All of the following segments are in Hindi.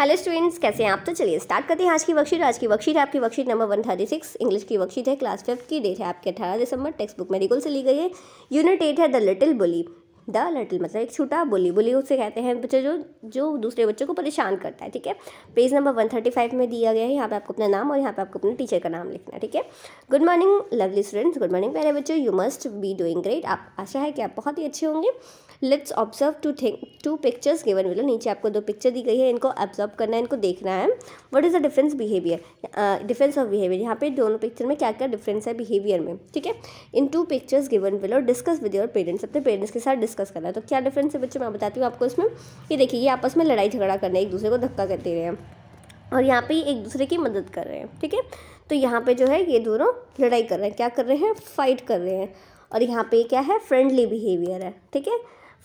हेलो स्टूडेंट्स कैसे हैं आप तो चलिए स्टार्ट करते हैं आज की वर्कशीट आज की वर्कशीट है आपकी worksheet number one thirty six English की वर्कशीट है क्लास फिफ्थ की डेट है आपके अठारह दिसंबर टेक्स्ट बुक गोल से ली गई है यूनिट एट है the little bully the little मतलब एक छोटा बुली बुली उसे कहते हैं बच्चे जो जो दूसरे बच्चों को परेशान करता है ठीक है page number one thirty five में दिया गया है यहाँ पे आपको अपना नाम और यहाँ पे आपको अपने टीचर का नाम लिखना है ठीक है good morning lovely students good morning पहले बच्चों you must be doing great आप आशा है कि आप बहुत ही अच्छे होंगे let's observe two thing two pictures given below नीचे आपको दो पिक्चर दी गई है इनको ऑब्जर्व करना है इनको देखना है what is the difference behaviour difference of behaviour यहाँ पे दोनों पिक्चर में क्या क्या डिफरेंस है बिहेवियर में ठीक है in two pictures given below discuss with your parents अपने पेरेंट्स के साथ डिस्कस करना है तो क्या डिफरेंस है बच्चों मैं बताती हूँ आपको इसमें ये देखिए ये आपस में लड़ाई झगड़ा करना है एक दूसरे को धक्का करते रहे हैं और यहाँ पे एक दूसरे की मदद कर रहे हैं ठीक है तो यहाँ पे जो है ये दोनों लड़ाई कर रहे हैं क्या कर रहे हैं फाइट कर रहे हैं और यहाँ पे क्या है फ्रेंडली बिहेवियर है ठीक है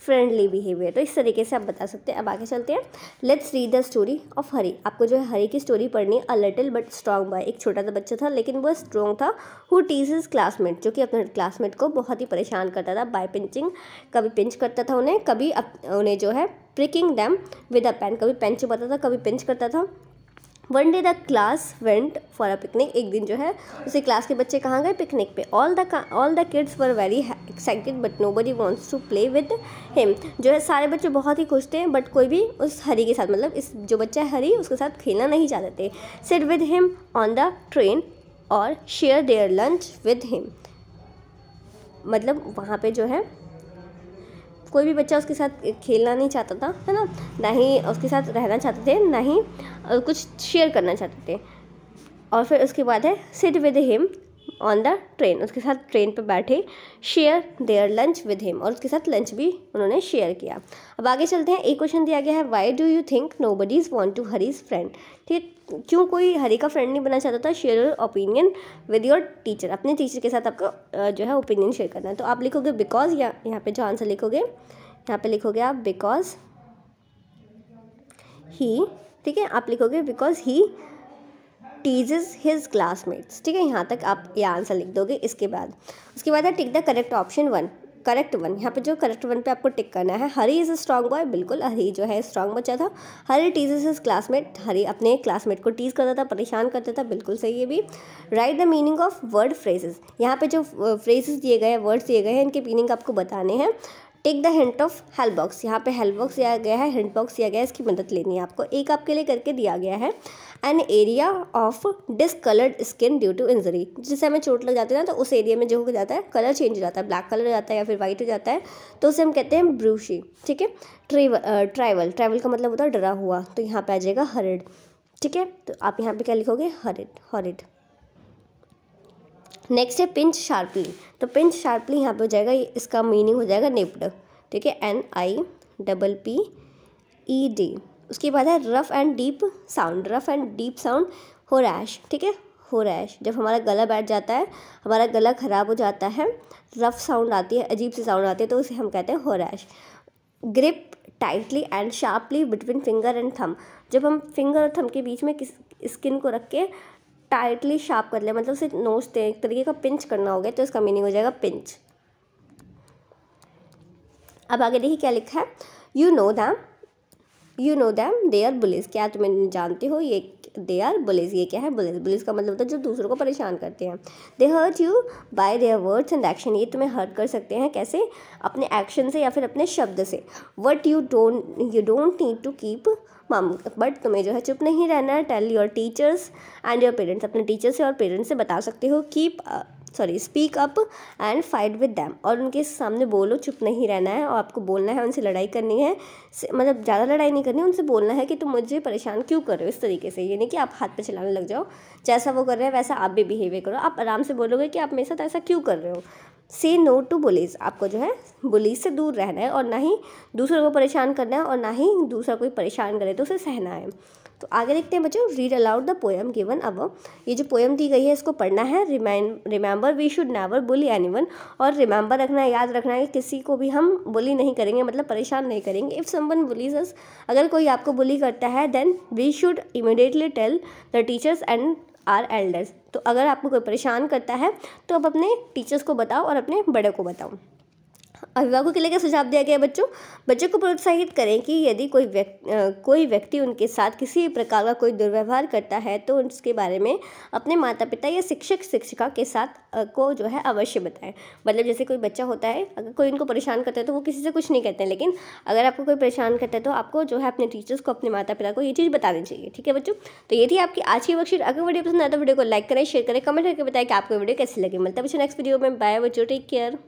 फ्रेंडली बिहेवियर तो इस तरीके से आप बता सकते हैं अब आगे चलते हैं let's read the story of Hari आपको जो है हरी की स्टोरी पढ़नी a little but strong boy एक छोटा सा बच्चा था लेकिन वो स्ट्रॉन्ग था हु टीज क्लासमेट जो कि अपने क्लासमेट को बहुत ही परेशान करता था बाय पिंचिंग कभी पिंच करता था उन्हें कभी उन्हें जो है pricking them with a pen कभी पेन चुपाता था कभी पिंच करता था one day the class went for a picnic एक दिन जो है उसी क्लास के बच्चे कहाँ गए पिकनिक पे all the all the kids were very excited but nobody wants to play with him जो है सारे बच्चे बहुत ही खुश थे बट कोई भी उस हरी के साथ मतलब इस जो बच्चा है हरी उसके साथ खेलना नहीं चाहते थे sit with him on the train और share their lunch with him मतलब वहाँ पे जो है कोई भी बच्चा उसके साथ खेलना नहीं चाहता था है ना ना ही उसके साथ रहना चाहते थे ना ही कुछ शेयर करना चाहते थे और फिर उसके बाद है sit with him on the train उसके साथ ट्रेन पर बैठे share their lunch with him और उसके साथ लंच भी उन्होंने शेयर किया अब आगे चलते हैं एक क्वेश्चन दिया गया है why do you think no bodies want to Hari's friend ठीक है क्यों कोई हरी का फ्रेंड नहीं बनना चाहता था share opinion with your teacher अपने टीचर के साथ आपका जो है ओपिनियन शेयर करना है तो आप लिखोगे बिकॉज या यहाँ पे जो आंसर लिखोगे यहाँ पे लिखोगे आप बिकॉज ही ठीक है आप लिखोगे because he teases his classmates ठीक है यहाँ तक आप ये आंसर लिख दोगे इसके बाद उसके बाद है tick the correct option one correct one यहाँ पे जो करेक्ट वन पे आपको टिक करना है Hari is a strong boy बिल्कुल हरी जो है स्ट्रॉन्ग बच्चा था हरी टीजेज हिज क्लासमेट हरी अपने क्लासमेट को टीज करता था परेशान करता था बिल्कुल सही है भी write the meaning of word phrases यहाँ पे जो फ्रेजेस दिए गए वर्ड्स दिए गए हैं इनके मीनिंग आपको बताने हैं take the hint of help box यहाँ पे हेल्प बॉक्स दिया गया है हिंट बॉक्स दिया गया है इसकी मदद लेनी है आपको एक आपके लिए करके दिया गया है an area of discoloured skin due to injury जिससे हमें चोट लग जाती है ना तो उस एरिया में जो हो जाता है कलर चेंज हो जाता है ब्लैक कलर हो जाता है या फिर वाइट हो जाता है तो उसे हम कहते हैं ब्रूशी ठीक है ट्रेवल ट्रैवल ट्रैवल का मतलब होता है डरा हुआ तो यहाँ पे आ जाएगा हरिड ठीक है तो आप यहाँ पे क्या लिखोगे हरिड हरिड नेक्स्ट है पिंच शार्पली तो पिंच शार्पली यहाँ पे हो जाएगा इसका मीनिंग हो जाएगा निप्ड ठीक है N I double P E D उसके बाद है rough and deep sound rough and deep sound हो रैश ठीक है हो रैश जब हमारा गला बैठ जाता है हमारा गला ख़राब हो जाता है रफ़ साउंड आती है अजीब सी साउंड आती है तो उसे हम कहते हैं हो रैश grip tightly and sharply between finger and thumb जब हम फिंगर और थम के बीच में किस स्किन को रख के टाइटली शार्प कर लिया मतलब उसे नोचते एक तरीके का पिंच करना हो गया तो इसका मीनिंग हो जाएगा पिंच अब आगे देखिए क्या लिखा है you know the you know them they are bullies क्या तुम इन्हें जानते हो ये दे आर बुलिस ये क्या है बुलिस बुलिस का मतलब होता तो है जो दूसरों को परेशान करते हैं they hurt you by their words and action ये तुम्हें हर्ट कर सकते हैं कैसे अपने एक्शन से या फिर अपने शब्द से what you don't you don't need to keep mum but तुम्हें जो है चुप नहीं रहना है tell your teachers and your parents अपने टीचर्स से और पेरेंट्स से बता सकते हो keep sorry speak up and fight with them और उनके सामने बोलो चुप नहीं रहना है और आपको बोलना है उनसे लड़ाई करनी है मतलब ज़्यादा लड़ाई नहीं करनी उनसे बोलना है कि तुम मुझे परेशान क्यों कर रहे हो इस तरीके से यानी कि आप हाथ पे चलाने लग जाओ जैसा वो कर रहे हैं वैसा आप भी बिहेवियर करो आप आराम से बोलोगे कि आप मेरे साथ ऐसा क्यों कर रहे हो से नो टू बुलिस आपको जो है बुलीस से दूर रहना है और ना ही दूसरों को परेशान करना है और ना ही दूसरा कोई परेशान करे तो उसे सहना है तो आगे देखते हैं बच्चों read aloud the poem given अब ये जो पोएम दी गई है इसको पढ़ना है remember we should never bully anyone और रिमेंबर रखना है याद रखना है कि किसी को भी हम बुली नहीं करेंगे मतलब परेशान नहीं करेंगे इफ़ समवन बुलीज अस अगर कोई आपको बुली करता है then we should immediately tell the teachers and our elders तो अगर आपको कोई परेशान करता है तो आप अपने टीचर्स को बताओ और अपने बड़े को बताओ अभिभावकों के लिए सुझाव दिया गया बच्चों बच्चों को प्रोत्साहित करें कि यदि कोई व्यक्ति कोई व्यक्ति उनके साथ किसी प्रकार का कोई दुर्व्यवहार करता है तो उसके बारे में अपने माता पिता या शिक्षक शिक्षिका के साथ को जो है अवश्य बताएं मतलब जैसे कोई बच्चा होता है अगर कोई उनको परेशान करता है तो वो किसी से कुछ नहीं कहते हैं लेकिन अगर आपको कोई परेशान करता है तो आपको जो है अपने टीचर्स को अपने माता पिता को ये चीज़ बतानी चाहिए ठीक है बच्चों तो ये थी आपकी आज की वर्कशीट अगर वीडियो पसंद आए तो वीडियो को लाइक करें शेयर करें कमेंट करके बताएं कि आपको वीडियो कैसी लगी मतलब नेक्स्ट वीडियो में बाय बच्चों टेक केयर